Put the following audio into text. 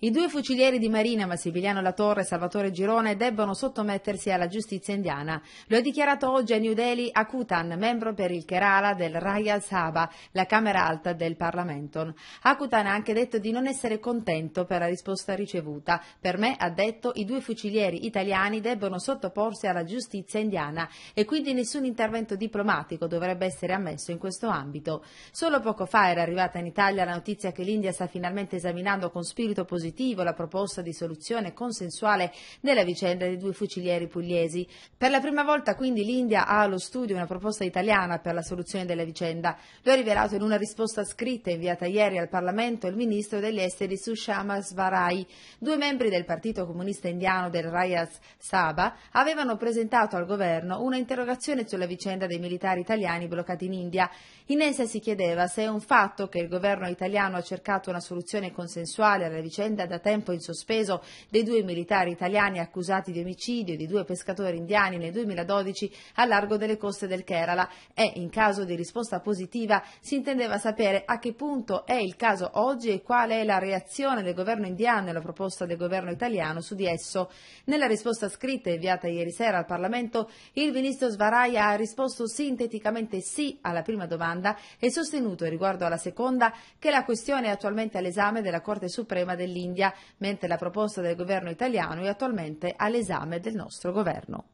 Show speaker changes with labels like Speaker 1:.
Speaker 1: I due fucilieri di Marina, Massimiliano Latorre e Salvatore Girone, debbono sottomettersi alla giustizia indiana. Lo ha dichiarato oggi a New Delhi Akutan, membro per il Kerala del Raya Sabha, la Camera Alta del Parlamento. Akutan ha anche detto di non essere contento per la risposta ricevuta. Per me, ha detto, i due fucilieri italiani debbono sottoporsi alla giustizia indiana e quindi nessun intervento diplomatico dovrebbe essere ammesso in questo ambito. Solo poco fa era arrivata in Italia la notizia che l'India sta finalmente esaminando con spirito positivo positivo la proposta di soluzione consensuale della vicenda dei due fucilieri pugliesi. Per la prima volta quindi l'India ha allo studio una proposta italiana per la soluzione della vicenda. Lo ha rivelato in una risposta scritta inviata ieri al Parlamento il ministro degli esteri Sushama Svarai. Due membri del Partito Comunista Indiano del Rayas Saba avevano presentato al governo una interrogazione sulla vicenda dei militari italiani bloccati in India. In essa si chiedeva se è un fatto che il governo italiano ha cercato una soluzione consensuale alla vicenda vicenda da tempo in sospeso dei due militari italiani accusati di omicidio di due pescatori indiani nel 2012 a largo delle coste del Kerala e, in caso di risposta positiva, si intendeva sapere a che punto è il caso oggi e qual è la reazione del governo indiano e la proposta del governo italiano su di esso. Nella risposta scritta inviata ieri sera al Parlamento, il ministro Svaraya ha risposto sinteticamente sì alla prima domanda e sostenuto riguardo alla seconda che la questione è attualmente all'esame della Corte Suprema dell'India India, mentre la proposta del governo italiano è attualmente all'esame del nostro governo.